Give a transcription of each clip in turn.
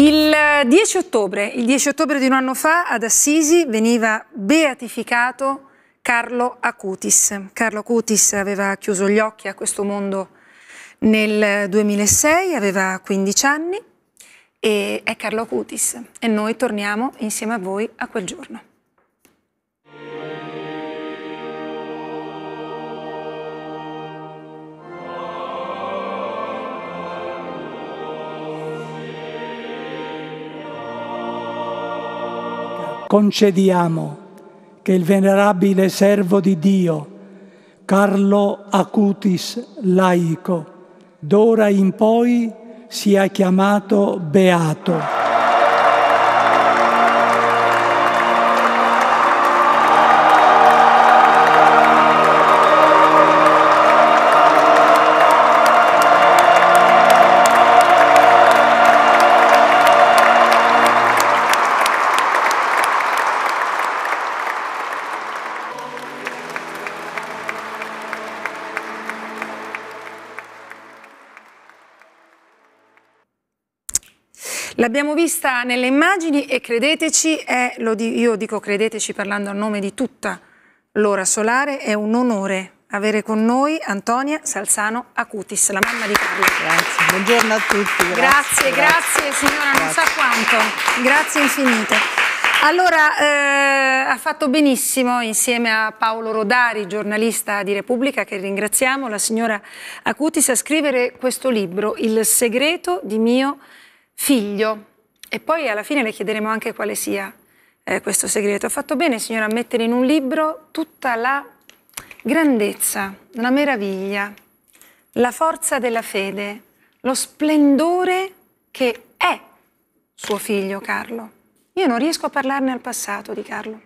Il 10, ottobre, il 10 ottobre, di un anno fa ad Assisi veniva beatificato Carlo Acutis. Carlo Acutis aveva chiuso gli occhi a questo mondo nel 2006, aveva 15 anni e è Carlo Acutis e noi torniamo insieme a voi a quel giorno. concediamo che il venerabile servo di Dio, Carlo Acutis laico, d'ora in poi sia chiamato beato. L'abbiamo vista nelle immagini e credeteci, è, di, io dico credeteci parlando a nome di tutta l'ora solare, è un onore avere con noi Antonia Salzano Acutis, la mamma di Carlo. Grazie, buongiorno a tutti. Grazie, grazie, grazie signora, grazie. non sa quanto. Grazie infinite. Allora, eh, ha fatto benissimo insieme a Paolo Rodari, giornalista di Repubblica, che ringraziamo, la signora Acutis, a scrivere questo libro, Il segreto di mio figlio, e poi alla fine le chiederemo anche quale sia eh, questo segreto. Ha fatto bene, signora, a mettere in un libro tutta la grandezza, la meraviglia, la forza della fede, lo splendore che è suo figlio Carlo. Io non riesco a parlarne al passato di Carlo.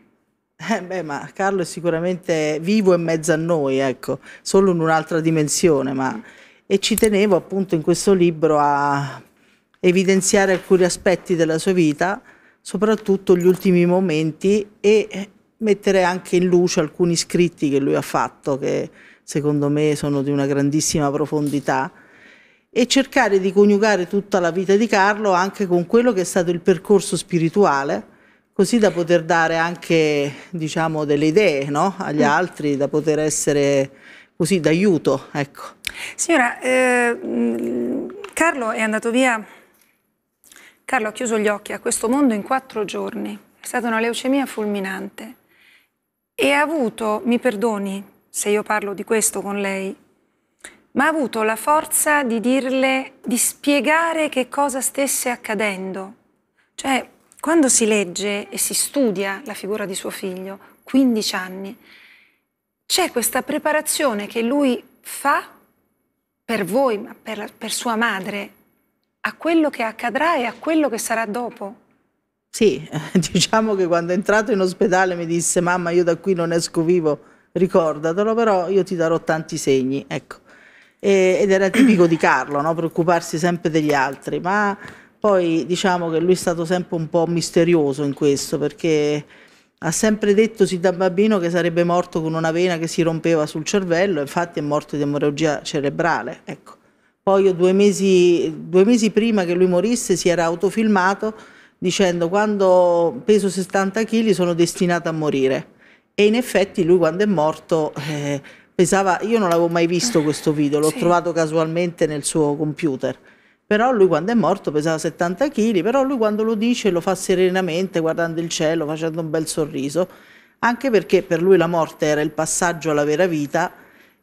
Eh beh, ma Carlo è sicuramente vivo in mezzo a noi, ecco, solo in un'altra dimensione, ma... Mm. E ci tenevo appunto in questo libro a evidenziare alcuni aspetti della sua vita, soprattutto gli ultimi momenti e mettere anche in luce alcuni scritti che lui ha fatto, che secondo me sono di una grandissima profondità, e cercare di coniugare tutta la vita di Carlo anche con quello che è stato il percorso spirituale, così da poter dare anche diciamo, delle idee no? agli mm. altri, da poter essere così d'aiuto. Ecco. Signora, eh, mm, Carlo è andato via Carlo ha chiuso gli occhi a questo mondo in quattro giorni. È stata una leucemia fulminante e ha avuto, mi perdoni se io parlo di questo con lei, ma ha avuto la forza di dirle, di spiegare che cosa stesse accadendo. Cioè, quando si legge e si studia la figura di suo figlio, 15 anni, c'è questa preparazione che lui fa per voi, ma per, per sua madre, a quello che accadrà e a quello che sarà dopo? Sì, diciamo che quando è entrato in ospedale mi disse mamma io da qui non esco vivo, ricordatelo, però io ti darò tanti segni, ecco. E, ed era tipico di Carlo, no? preoccuparsi sempre degli altri, ma poi diciamo che lui è stato sempre un po' misterioso in questo perché ha sempre detto sin da bambino che sarebbe morto con una vena che si rompeva sul cervello, infatti è morto di emorragia cerebrale, ecco. Poi due mesi, due mesi prima che lui morisse si era autofilmato dicendo quando peso 70 kg sono destinato a morire. E in effetti lui quando è morto eh, pesava, io non l'avevo mai visto questo video, l'ho sì. trovato casualmente nel suo computer, però lui quando è morto pesava 70 kg, però lui quando lo dice lo fa serenamente guardando il cielo, facendo un bel sorriso, anche perché per lui la morte era il passaggio alla vera vita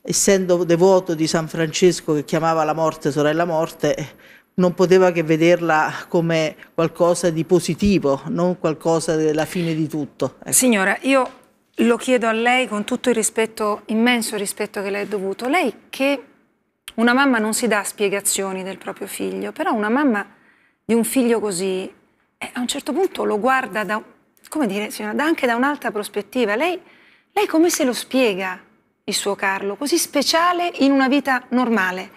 essendo devoto di San Francesco che chiamava la morte sorella morte, non poteva che vederla come qualcosa di positivo, non qualcosa della fine di tutto. Ecco. Signora, io lo chiedo a lei con tutto il rispetto, immenso rispetto che le è dovuto. Lei che una mamma non si dà spiegazioni del proprio figlio, però una mamma di un figlio così eh, a un certo punto lo guarda da, come dire, signora, da anche da un'altra prospettiva. Lei, lei come se lo spiega? il suo Carlo, così speciale in una vita normale.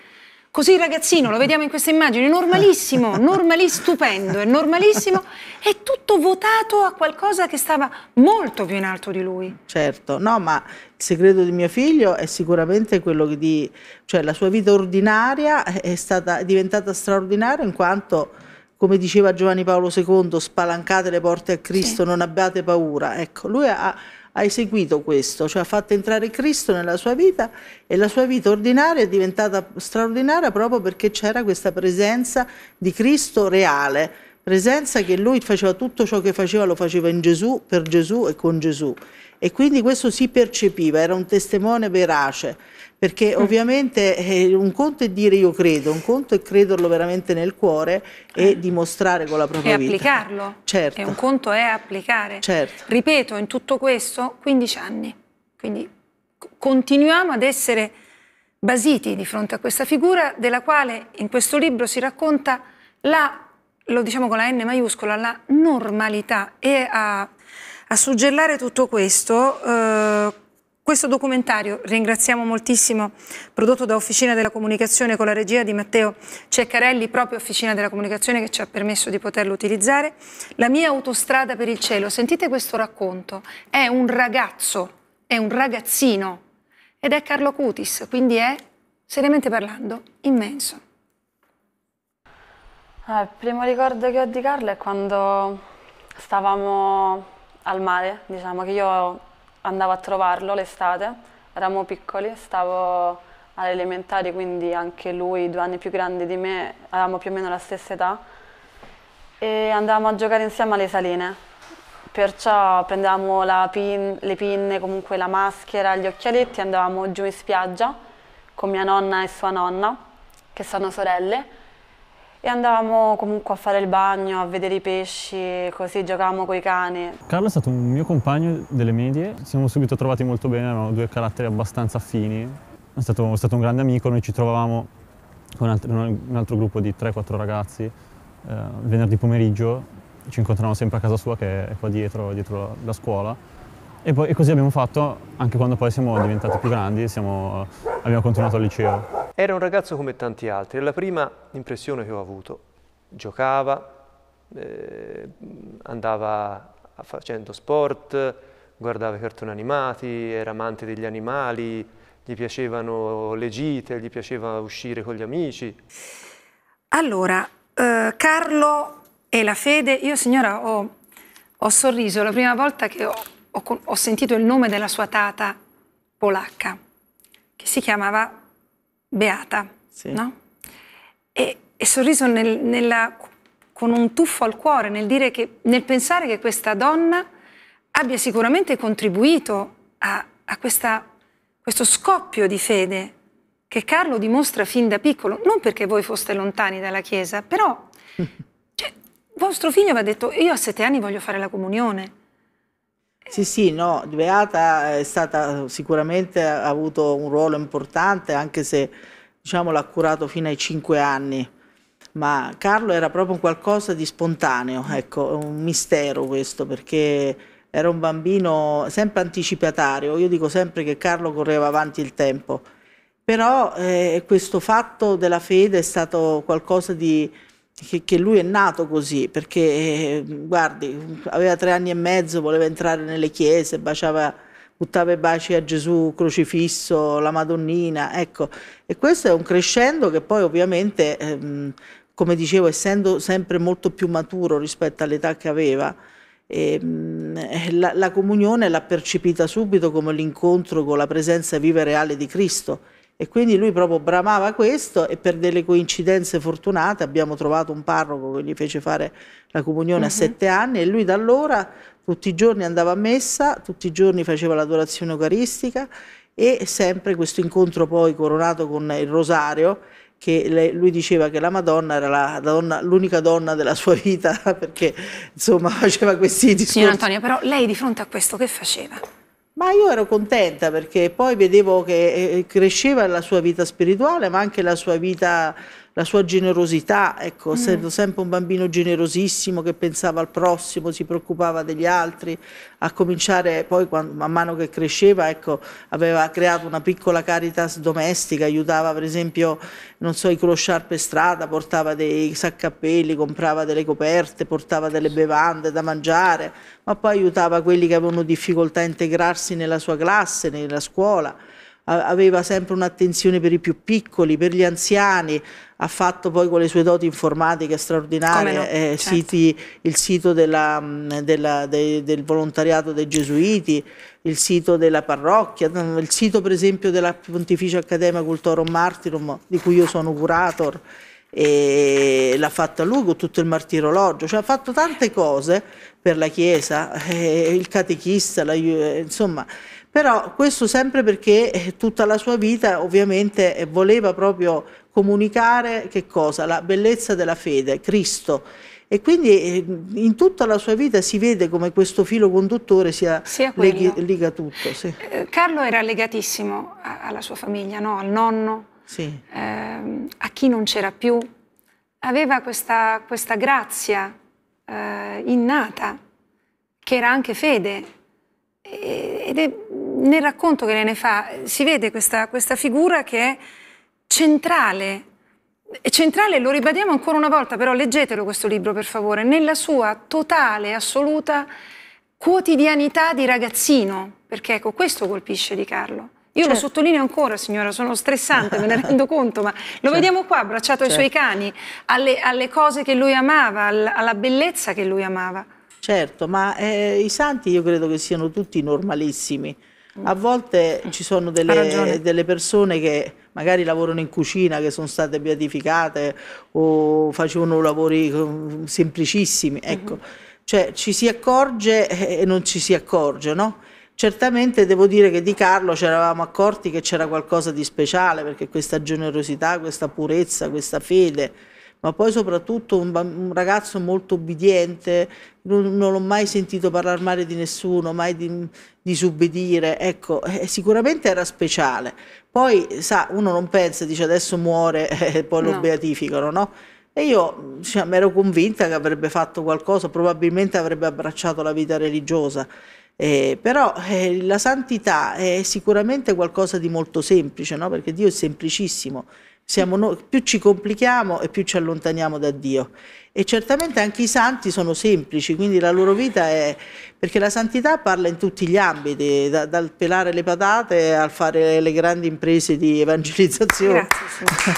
Così ragazzino, lo vediamo in queste immagini, normalissimo, normali, stupendo, è normalissimo, è tutto votato a qualcosa che stava molto più in alto di lui. Certo, no, ma il segreto di mio figlio è sicuramente quello di, cioè la sua vita ordinaria è, stata, è diventata straordinaria in quanto come diceva Giovanni Paolo II, spalancate le porte a Cristo, sì. non abbiate paura. Ecco, lui ha ha eseguito questo, cioè ha fatto entrare Cristo nella sua vita e la sua vita ordinaria è diventata straordinaria proprio perché c'era questa presenza di Cristo reale, presenza che lui faceva tutto ciò che faceva, lo faceva in Gesù, per Gesù e con Gesù. E quindi questo si percepiva, era un testimone verace perché mm. ovviamente eh, un conto è dire io credo, un conto è crederlo veramente nel cuore e eh. dimostrare con la propria e vita. E applicarlo. Certo. E un conto è applicare. Certo. Ripeto, in tutto questo 15 anni. Quindi continuiamo ad essere basiti di fronte a questa figura della quale in questo libro si racconta la, lo diciamo con la N maiuscola, la normalità e a, a suggellare tutto questo eh, questo documentario, ringraziamo moltissimo, prodotto da Officina della Comunicazione con la regia di Matteo Ceccarelli, proprio Officina della Comunicazione che ci ha permesso di poterlo utilizzare, La mia autostrada per il cielo, sentite questo racconto, è un ragazzo, è un ragazzino ed è Carlo Cutis, quindi è, seriamente parlando, immenso. Ah, il primo ricordo che ho di Carlo è quando stavamo al mare, diciamo che io andavo a trovarlo l'estate, eravamo piccoli, stavo alle elementari, quindi anche lui, due anni più grande di me, avevamo più o meno la stessa età, e andavamo a giocare insieme alle saline. Perciò prendevamo pin, le pinne, comunque la maschera, gli occhialetti, andavamo giù in spiaggia con mia nonna e sua nonna, che sono sorelle, e andavamo comunque a fare il bagno, a vedere i pesci, così giocavamo con i cani. Carlo è stato un mio compagno delle medie, ci siamo subito trovati molto bene, avevamo due caratteri abbastanza affini, è stato, è stato un grande amico, noi ci trovavamo con alt un altro gruppo di 3-4 ragazzi eh, venerdì pomeriggio, ci incontravamo sempre a casa sua che è qua dietro, dietro la, la scuola. E, poi, e, così abbiamo fatto anche quando poi siamo diventati più grandi, siamo, abbiamo continuato al liceo. Era un ragazzo come tanti altri, è la prima impressione che ho avuto. Giocava, eh, andava facendo sport, guardava i cartoni animati, era amante degli animali, gli piacevano le gite, gli piaceva uscire con gli amici. Allora, eh, Carlo e la fede, io signora ho, ho sorriso la prima volta che ho, ho, ho sentito il nome della sua tata polacca, che si chiamava beata, sì. no? E, e sorriso nel, nella, con un tuffo al cuore nel, che, nel, pensare che questa donna abbia sicuramente contribuito a, a questa, questo scoppio di fede che Carlo dimostra fin da piccolo, non perché voi foste lontani dalla Chiesa, però cioè, vostro figlio vi ha detto io a sette anni voglio fare la comunione sì, sì, no, Beata è stata sicuramente ha avuto un ruolo importante, anche se diciamo, l'ha curato fino ai cinque anni. Ma Carlo era proprio qualcosa di spontaneo, ecco, un mistero questo, perché era un bambino sempre anticipatario. Io dico sempre che Carlo correva avanti il tempo. Però eh, questo fatto della fede è stato qualcosa di, che, che, lui è nato così, perché eh, guardi, aveva tre anni e mezzo, voleva entrare nelle chiese, baciava, buttava i baci a Gesù crocifisso, la Madonnina, ecco. E questo è un crescendo che poi ovviamente, ehm, come dicevo, essendo sempre molto più maturo rispetto all'età che aveva, ehm, eh, la, la comunione l'ha percepita subito come l'incontro con la presenza viva e reale di Cristo e quindi lui proprio bramava questo e per delle coincidenze fortunate abbiamo trovato un parroco che gli fece fare la comunione uh -huh. a mhm. sette anni e lui da allora tutti i giorni andava a messa, tutti i giorni faceva l'adorazione eucaristica e sempre questo incontro poi coronato con il rosario che lui diceva che la Madonna era l'unica donna, donna, della sua vita perché insomma faceva questi discorsi. Signor Antonio, però lei di fronte a questo che faceva? Ma io ero contenta perché poi vedevo che eh, cresceva la sua vita spirituale, ma anche la sua vita la sua generosità, ecco, mm. essendo sempre un bambino generosissimo che pensava al prossimo, si preoccupava degli altri, a cominciare poi quando, man mano che cresceva, ecco, aveva creato una piccola caritas domestica, aiutava per esempio, non so, i clochard per strada, portava dei saccappelli, comprava delle coperte, portava delle bevande da mangiare, ma poi aiutava quelli che avevano difficoltà a integrarsi nella sua classe, nella scuola aveva sempre un'attenzione per i più piccoli, per gli anziani, ha fatto poi con le sue doti informatiche straordinarie no, eh, certo. siti, il sito della, della, de, del volontariato dei gesuiti, il sito della parrocchia, mm, il sito per esempio della Pontificia Accademia Cultorum Martirum di cui io sono curator e l'ha fatta lui con tutto il martirologio, cioè ha fatto tante cose per la Chiesa, eh, il catechista, la, insomma però questo sempre perché eh, tutta la sua vita ovviamente eh, voleva proprio comunicare che cosa? La bellezza della fede, Cristo. E quindi eh, in tutta la sua vita si vede come questo filo conduttore sia, sia leghi, liga tutto. Sì. Carlo era legatissimo alla sua famiglia, no? al nonno, sì. ehm, a chi non c'era più. Aveva questa, questa grazia eh, innata, che era anche fede. Ed è nel racconto che lei ne fa si vede questa, questa figura che è centrale è centrale, lo ribadiamo ancora una volta, però leggetelo questo libro per favore, nella sua totale, assoluta quotidianità di ragazzino, perché ecco, questo colpisce di Carlo. Io certo. lo sottolineo ancora, signora, sono stressante, me ne rendo conto, ma lo certo. vediamo qua, abbracciato certo. ai suoi certo. cani, alle, alle, cose che lui amava, alla bellezza che lui amava. Certo, ma eh, i santi io credo che siano tutti normalissimi, a volte ci sono delle, delle, persone che magari lavorano in cucina, che sono state beatificate o facevano lavori um, semplicissimi, mhm. ecco. Mm-hmm. Cioè ci si accorge e non ci si accorge, no? Certamente devo dire che di Carlo ci eravamo accorti che c'era qualcosa di speciale, perché questa generosità, questa purezza, questa fede, ma poi soprattutto un, un ragazzo molto obbediente, non, non, l'ho mai sentito parlare male di nessuno, mai di, disubbidire, ecco, eh, sicuramente era speciale. Poi, sa, uno non pensa, dice adesso muore e eh, poi no. lo beatificano, no? E io cioè, mi ero convinta che avrebbe fatto qualcosa, probabilmente avrebbe abbracciato la vita religiosa. Eh, però eh, la santità è sicuramente qualcosa di molto semplice, no? perché Dio è semplicissimo noi, più ci complichiamo e più ci allontaniamo da Dio. E certamente anche i santi sono semplici, quindi la loro vita è... perché la santità parla in tutti gli ambiti, da, dal pelare le patate al fare le grandi imprese di evangelizzazione. Grazie.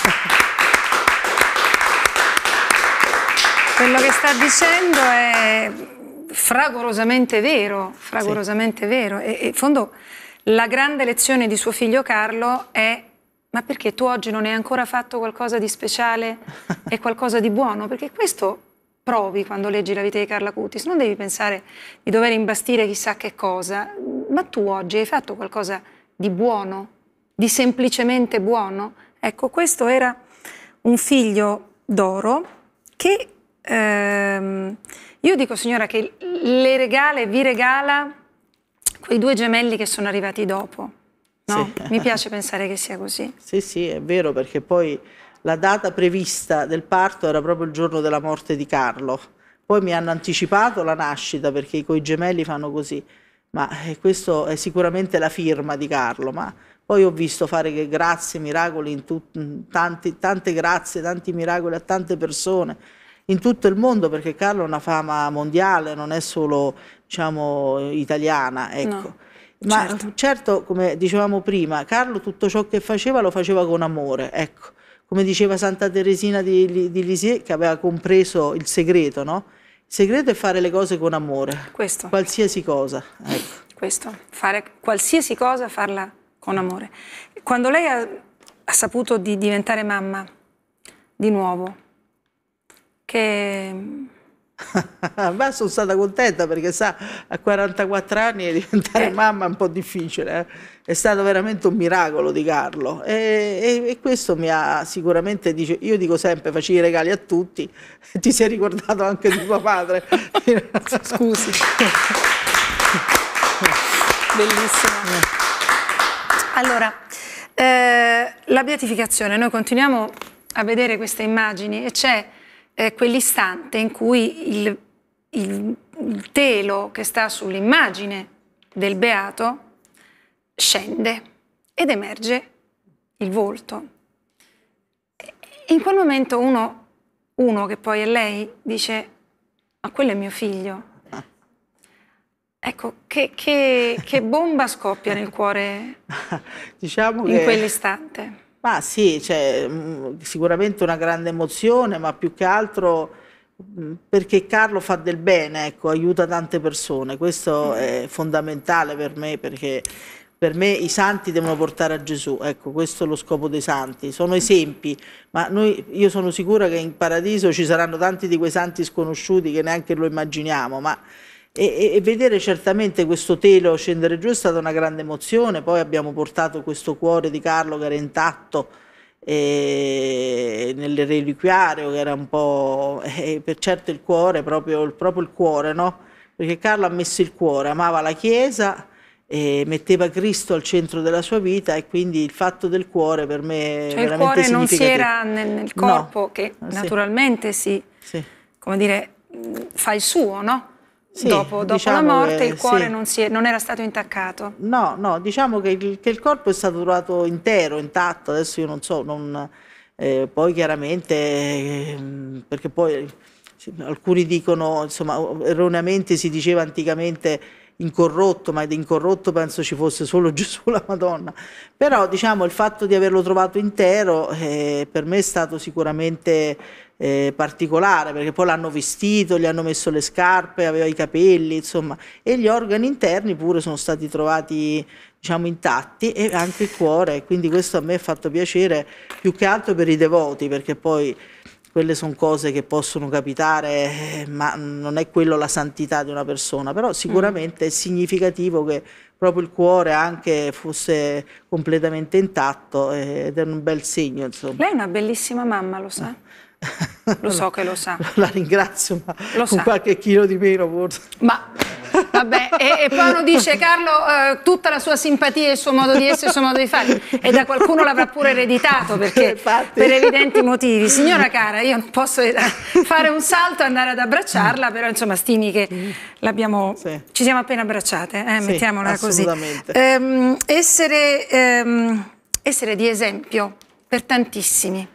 Quello che sta dicendo è fragorosamente vero, fragorosamente sì. vero. E, e in fondo la grande lezione di suo figlio Carlo è ma perché tu oggi non hai ancora fatto qualcosa di speciale e qualcosa di buono? Perché questo provi quando leggi la vita di Carla Cutis, non devi pensare di dover imbastire chissà che cosa, ma tu oggi hai fatto qualcosa di buono, di semplicemente buono. Ecco, questo era un figlio d'oro che ehm, io dico signora che le regala e vi regala quei due gemelli che sono arrivati dopo No, sì. mi piace pensare che sia così. Sì, sì, è vero, perché poi la data prevista del parto era proprio il giorno della morte di Carlo. Poi mi hanno anticipato la nascita perché i coi gemelli fanno così. Ma eh, questo è sicuramente la firma di Carlo, ma poi ho visto fare che grazie, miracoli, in tut- tanti, tante grazie, tanti miracoli a tante persone in tutto il mondo perché Carlo ha una fama mondiale, non è solo diciamo, italiana. Ecco. No. Ma certo. certo. come dicevamo prima, Carlo tutto ciò che faceva lo faceva con amore, ecco. Come diceva Santa Teresina di, di Lisieux, che aveva compreso il segreto, no? Il segreto è fare le cose con amore. Questo. Qualsiasi cosa, ecco. Questo, fare qualsiasi cosa, farla con amore. Quando lei ha, ha saputo di diventare mamma, di nuovo, che Ma sono stata contenta perché sa, a 44 anni diventare eh. mamma è un po' difficile, eh. è stato veramente un miracolo di Carlo e, e, e questo mi ha sicuramente, dice, io dico sempre facevi i regali a tutti, ti sei ricordato anche di tuo padre. Scusi. Bellissimo. Allora, eh, la beatificazione, noi continuiamo a vedere queste immagini e c'è eh, quell'istante in cui il, il, il telo che sta sull'immagine del beato scende ed emerge il volto. In quel momento uno, uno che poi è lei, dice, ma quello è mio figlio. Ecco, che, che, che bomba scoppia nel cuore diciamo in che... quell'istante? Ma sì, cioè, mm, sicuramente una grande emozione, ma più che altro mm, perché Carlo fa del bene, ecco, aiuta tante persone, questo mm. è fondamentale per me perché per me i santi devono portare a Gesù, ecco questo è lo scopo dei santi, sono esempi, ma noi, io sono sicura che in paradiso ci saranno tanti di quei santi sconosciuti che neanche lo immaginiamo, ma e, e, vedere certamente questo telo scendere giù è stata una grande emozione, poi abbiamo portato questo cuore di Carlo che era intatto eh, nel reliquiario, che era un po' eh, per certo il cuore, proprio, proprio il cuore, no? Perché Carlo ha messo il cuore, amava la Chiesa eh, metteva Cristo al centro della sua vita e quindi il fatto del cuore per me cioè, è veramente il cuore non si era nel, nel corpo no. che naturalmente si, sì. come dire, fa il suo, no? Sì, dopo, dopo diciamo la morte che, il cuore sì. non, è, non, era stato intaccato. No, no, diciamo che il, che il, corpo è stato trovato intero, intatto, adesso io non so, non, eh, poi chiaramente, eh, perché poi sì, alcuni dicono, insomma, erroneamente si diceva anticamente incorrotto, ma di incorrotto penso ci fosse solo Gesù la Madonna, però diciamo il fatto di averlo trovato intero eh, per me è stato sicuramente eh, particolare perché poi l'hanno vestito, gli hanno messo le scarpe, aveva i capelli, insomma, e gli organi interni pure sono stati trovati diciamo intatti e anche il cuore, quindi questo a me ha fatto piacere più che altro per i devoti perché poi quelle sono cose che possono capitare, ma non è quello la santità di una persona, però mm. sicuramente mm. è significativo che proprio il cuore anche fosse completamente intatto eh, ed è un bel segno. Insomma. Lei è una bellissima mamma, lo sa? Eh. Lo so che lo sa. La ringrazio, ma lo con sa. qualche chilo di meno forse. Ma Vabbè, e, e poi uno dice Carlo eh, tutta la sua simpatia, il suo modo di essere, il suo modo di fare e da qualcuno l'avrà pure ereditato perché Infatti. per evidenti motivi. Signora cara, io non posso fare un salto e andare ad abbracciarla, però insomma stimi che sì. ci siamo appena abbracciate, eh, sì, mettiamola così. Ehm, essere, ehm, essere di esempio per tantissimi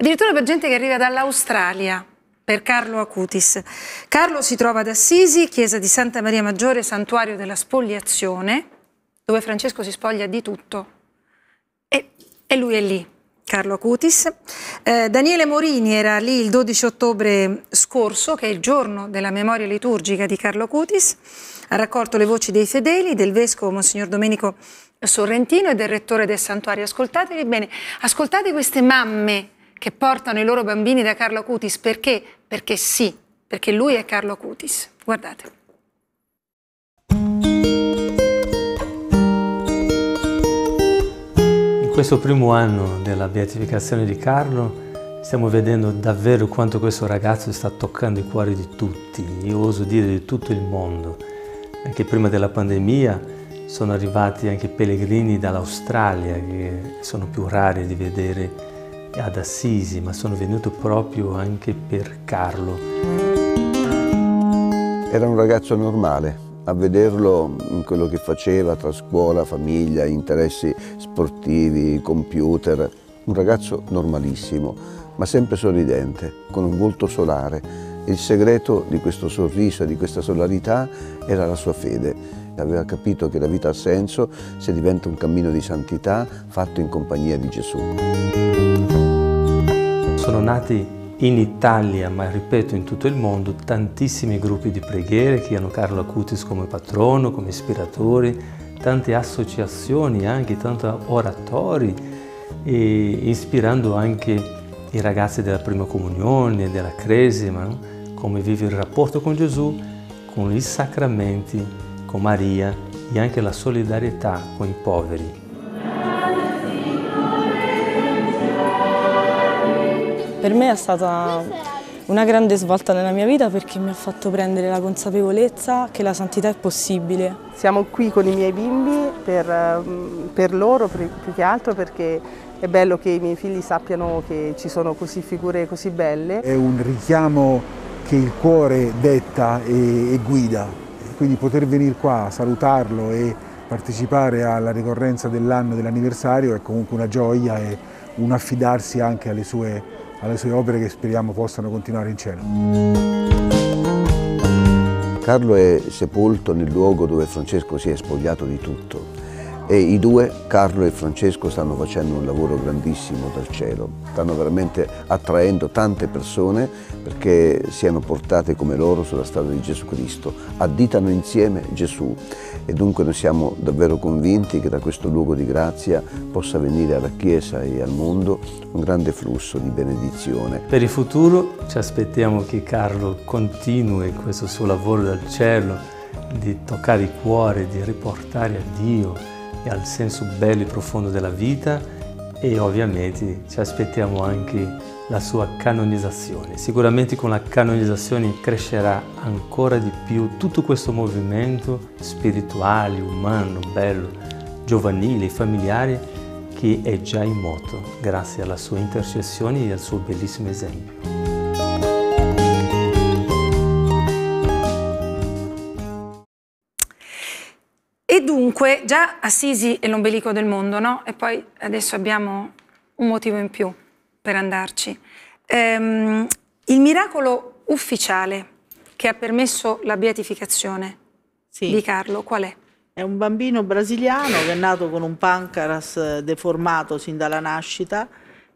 addirittura per gente che arriva dall'Australia per Carlo Acutis. Carlo si trova ad Assisi, chiesa di Santa Maria Maggiore, santuario della spogliazione, dove Francesco si spoglia di tutto. E, e lui è lì, Carlo Acutis. Eh, Daniele Morini era lì il 12 ottobre scorso, che è il giorno della memoria liturgica di Carlo Acutis. Ha raccolto le voci dei fedeli, del vescovo Monsignor Domenico Sorrentino e del rettore del santuario. Ascoltatevi bene, ascoltate queste mamme che portano i loro bambini da Carlo Cutis Perché? Perché sì, perché lui è Carlo Cutis. Guardate. In questo primo anno della beatificazione di Carlo stiamo vedendo davvero quanto questo ragazzo sta toccando i cuori di tutti, io oso dire di tutto il mondo. Anche prima della pandemia sono arrivati anche pellegrini dall'Australia che sono più rari di vedere ad Assisi, ma sono venuto proprio anche per Carlo. Era un ragazzo normale, a vederlo in quello che faceva tra scuola, famiglia, interessi sportivi, computer, un ragazzo normalissimo, ma sempre sorridente, con un volto solare. Il segreto di questo sorriso e di questa solarità era la sua fede. Aveva capito che la vita ha senso se diventa un cammino di santità fatto in compagnia di Gesù sono nati in Italia, ma ripeto in tutto il mondo, tantissimi gruppi di preghiere che hanno Carlo Acutis come patrono, come ispiratore, tante associazioni, anche tanti oratori, ispirando anche i ragazzi della prima comunione, della cresima, no? come vive il rapporto con Gesù, con i sacramenti, con Maria e anche la solidarietà con i poveri. Per me è stata una grande svolta nella mia vita perché mi ha fatto prendere la consapevolezza che la santità è possibile. Siamo qui con i miei bimbi per, mm, per loro più che altro perché è bello che i miei figli sappiano che ci sono così figure così belle. È un richiamo che il cuore detta e, e guida, quindi poter venire qua, salutarlo e partecipare alla ricorrenza dell'anno dell'anniversario è comunque una gioia e un affidarsi anche alle sue alle sue opere che speriamo possano continuare in cielo. Carlo è sepolto nel luogo dove Francesco si è spogliato di tutto, e i due, Carlo e Francesco, stanno facendo un lavoro grandissimo dal cielo, stanno veramente attraendo tante persone perché siano portate come loro sulla strada di Gesù Cristo, additano insieme Gesù e dunque noi siamo davvero convinti che da questo luogo di grazia possa venire alla Chiesa e al mondo un grande flusso di benedizione. Per il futuro ci aspettiamo che Carlo continui questo suo lavoro dal cielo, di toccare il cuore, di riportare a Dio e al senso bello e profondo della vita e ovviamente ci aspettiamo anche la sua canonizzazione. Sicuramente con la canonizzazione crescerà ancora di più tutto questo movimento spirituale, umano, bello, giovanile, e familiare che è già in moto grazie alla sua intercessione e al suo bellissimo esempio. Dunque, già Assisi è l'ombelico del mondo, no? E poi adesso abbiamo un motivo in più per andarci. Ehm, il miracolo ufficiale che ha permesso la beatificazione sì. di Carlo, qual è? È un bambino brasiliano che è nato con un pancreas deformato sin dalla nascita,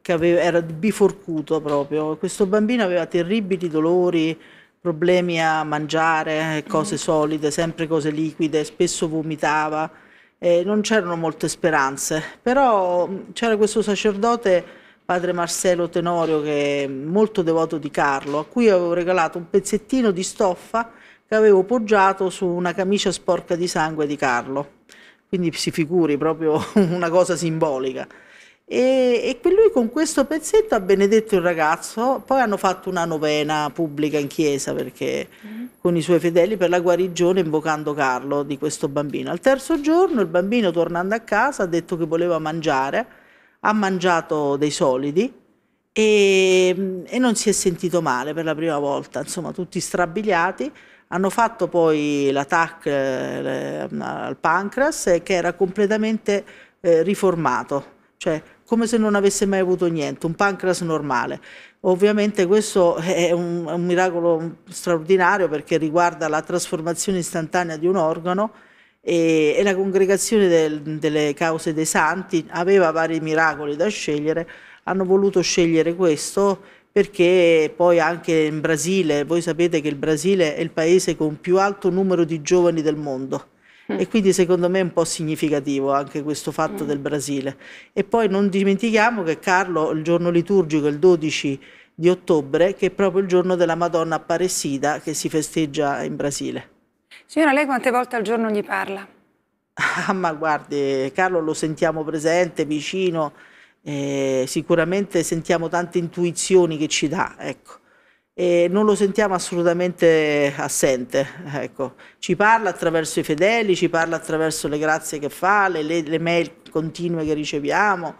che aveva, era biforcuto proprio. Questo bambino aveva terribili dolori, problemi a mangiare cose mm. solide, sempre cose liquide, spesso vomitava e non c'erano molte speranze. Però mm, c'era questo sacerdote, padre Marcello Tenorio, che è molto devoto di Carlo, a cui avevo regalato un pezzettino di stoffa che avevo poggiato su una camicia sporca di sangue di Carlo. Quindi si figuri, proprio una cosa simbolica. E, e lui con questo pezzetto ha benedetto il ragazzo, poi hanno fatto una novena pubblica in chiesa perché, mm. con i suoi fedeli per la guarigione invocando Carlo di questo bambino. Al terzo giorno il bambino tornando a casa ha detto che voleva mangiare, ha mangiato dei solidi e, e non si è sentito male per la prima volta, insomma tutti strabiliati. Hanno fatto poi l'attacco eh, al pancreas che era completamente eh, riformato, cioè come se non avesse mai avuto niente, un pancreas normale. Ovviamente questo è un, un miracolo straordinario perché riguarda la trasformazione istantanea di un organo e, e la congregazione del, delle cause dei santi aveva vari miracoli da scegliere, hanno voluto scegliere questo perché poi anche in Brasile, voi sapete che il Brasile è il paese con più alto numero di giovani del mondo e mm. quindi secondo me è un po' significativo anche questo fatto mm. del Brasile. E poi non dimentichiamo che Carlo il giorno liturgico, il 12 di ottobre, che è proprio il giorno della Madonna Apparecida che si festeggia in Brasile. Signora, lei quante volte al giorno gli parla? Ah, ma guardi, Carlo lo sentiamo presente, vicino, eh, sicuramente sentiamo tante intuizioni che ci dà, ecco e non lo sentiamo assolutamente assente. Ecco. Ci parla attraverso i fedeli, ci parla attraverso le grazie che fa, le, le mail continue che riceviamo,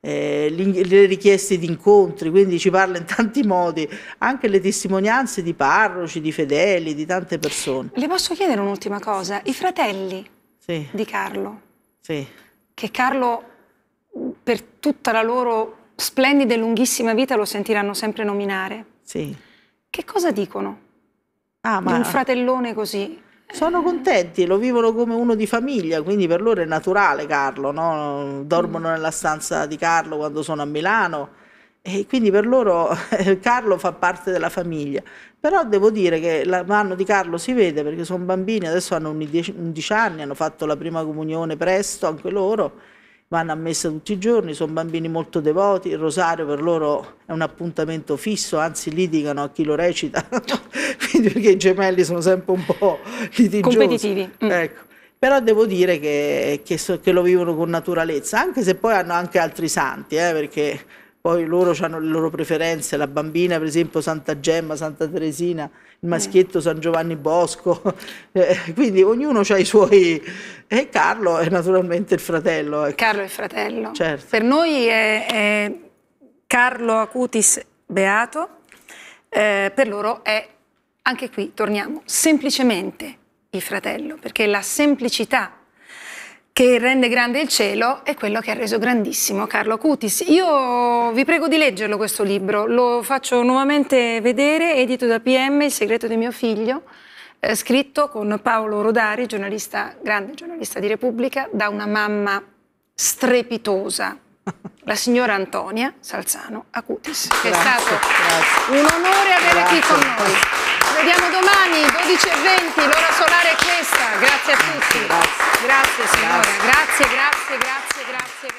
eh, le richieste di incontri, quindi ci parla in tanti modi, anche le testimonianze di parroci, di fedeli, di tante persone. Le posso chiedere un'ultima cosa? I fratelli sì. di Carlo, sì. che Carlo per tutta la loro splendida e lunghissima vita lo sentiranno sempre nominare. Sì che cosa dicono? Ah, ma... Di un fratellone così. Sono contenti, lo vivono come uno di famiglia, quindi per loro è naturale Carlo, no? dormono mm. nella stanza di Carlo quando sono a Milano e quindi per loro eh, Carlo fa parte della famiglia. Però devo dire che la mano di Carlo si vede perché sono bambini, adesso hanno 11 anni, hanno fatto la prima comunione presto anche loro vanno a messa tutti i giorni, sono bambini molto devoti, il rosario per loro è un appuntamento fisso, anzi litigano a chi lo recita, quindi perché i gemelli sono sempre un po' litigiosi. Competitivi. Mm. Ecco. Però devo dire che, che, so, che, lo vivono con naturalezza, anche se poi hanno anche altri santi, eh, perché poi loro hanno le loro preferenze, la bambina per esempio Santa Gemma, Santa Teresina, il maschietto San Giovanni Bosco, eh, quindi ognuno ha i suoi... E Carlo è naturalmente il fratello. Ecco. Carlo è il fratello. Certo. Per noi è, è Carlo Acutis Beato, eh, per loro è, anche qui torniamo, semplicemente il fratello, perché la semplicità che rende grande il cielo è quello che ha reso grandissimo Carlo Cutis. Io vi prego di leggerlo questo libro, lo faccio nuovamente vedere, edito da PM, Il segreto di mio figlio, eh, scritto con Paolo Rodari, giornalista, grande giornalista di Repubblica, da una mamma strepitosa, la signora Antonia Salzano Acutis. Grazie, è stato grazie. un onore averla qui con noi vediamo domani 12.20, l'ora solare è questa. Grazie a tutti. Grazie, grazie signora. Grazie, grazie, grazie, grazie. grazie.